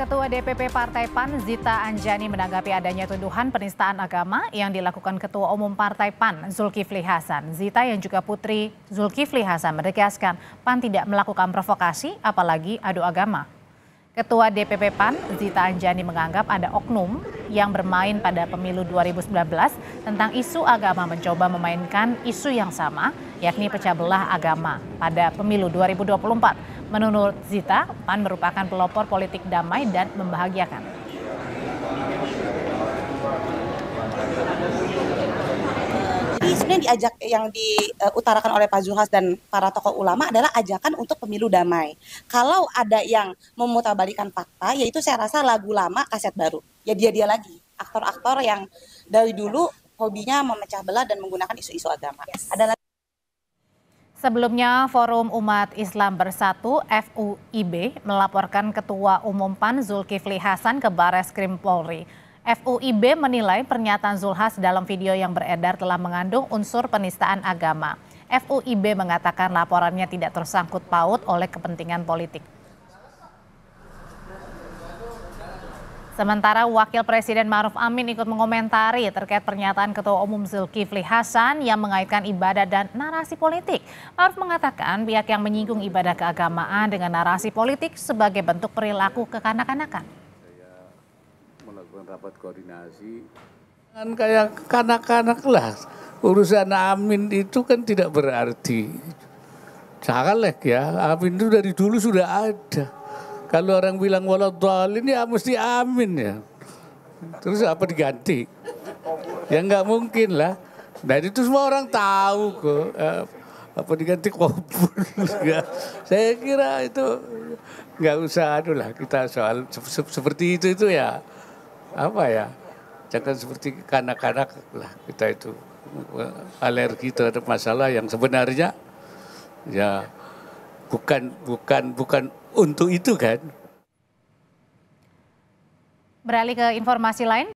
Ketua DPP Partai PAN Zita Anjani menanggapi adanya tuduhan penistaan agama yang dilakukan Ketua Umum Partai PAN Zulkifli Hasan. Zita yang juga putri Zulkifli Hasan menegaskan PAN tidak melakukan provokasi apalagi adu agama. Ketua DPP PAN, Zita Anjani menganggap ada oknum yang bermain pada pemilu 2019 tentang isu agama mencoba memainkan isu yang sama, yakni pecah belah agama pada pemilu 2024. Menurut Zita, PAN merupakan pelopor politik damai dan membahagiakan. Yang diajak yang diutarakan uh, oleh Pak Zuhas dan para tokoh ulama adalah ajakan untuk pemilu damai. Kalau ada yang memutabalikan fakta, yaitu saya rasa lagu lama kaset baru. Ya dia dia lagi aktor-aktor yang dari dulu hobinya memecah belah dan menggunakan isu-isu agama. Yes. Ada Sebelumnya, Forum Umat Islam Bersatu FUIB melaporkan Ketua Umum PAN Zulkifli Hasan ke Bares Krim Polri. FUIB menilai pernyataan Zulhas dalam video yang beredar telah mengandung unsur penistaan agama. FUIB mengatakan laporannya tidak tersangkut paut oleh kepentingan politik. Sementara Wakil Presiden Maruf Amin ikut mengomentari terkait pernyataan Ketua Umum Zulkifli Hasan yang mengaitkan ibadah dan narasi politik. Maruf mengatakan pihak yang menyinggung ibadah keagamaan dengan narasi politik sebagai bentuk perilaku kekanak-kanakan melakukan rapat koordinasi. Jangan kayak kanak-kanak lah. Urusan Amin itu kan tidak berarti. Caleg ya, Amin itu dari dulu sudah ada. Kalau orang bilang walau ini ya mesti Amin ya. Terus apa diganti? Ya nggak mungkin lah. Dan nah, itu semua orang tahu kok. Eh, apa diganti Ya. Saya kira itu nggak usah aduh lah kita soal seperti itu itu ya apa ya jangan seperti kanak-kanak lah kita itu eh, alergi terhadap masalah yang sebenarnya ya bukan bukan bukan untuk itu kan. Beralih ke informasi lain.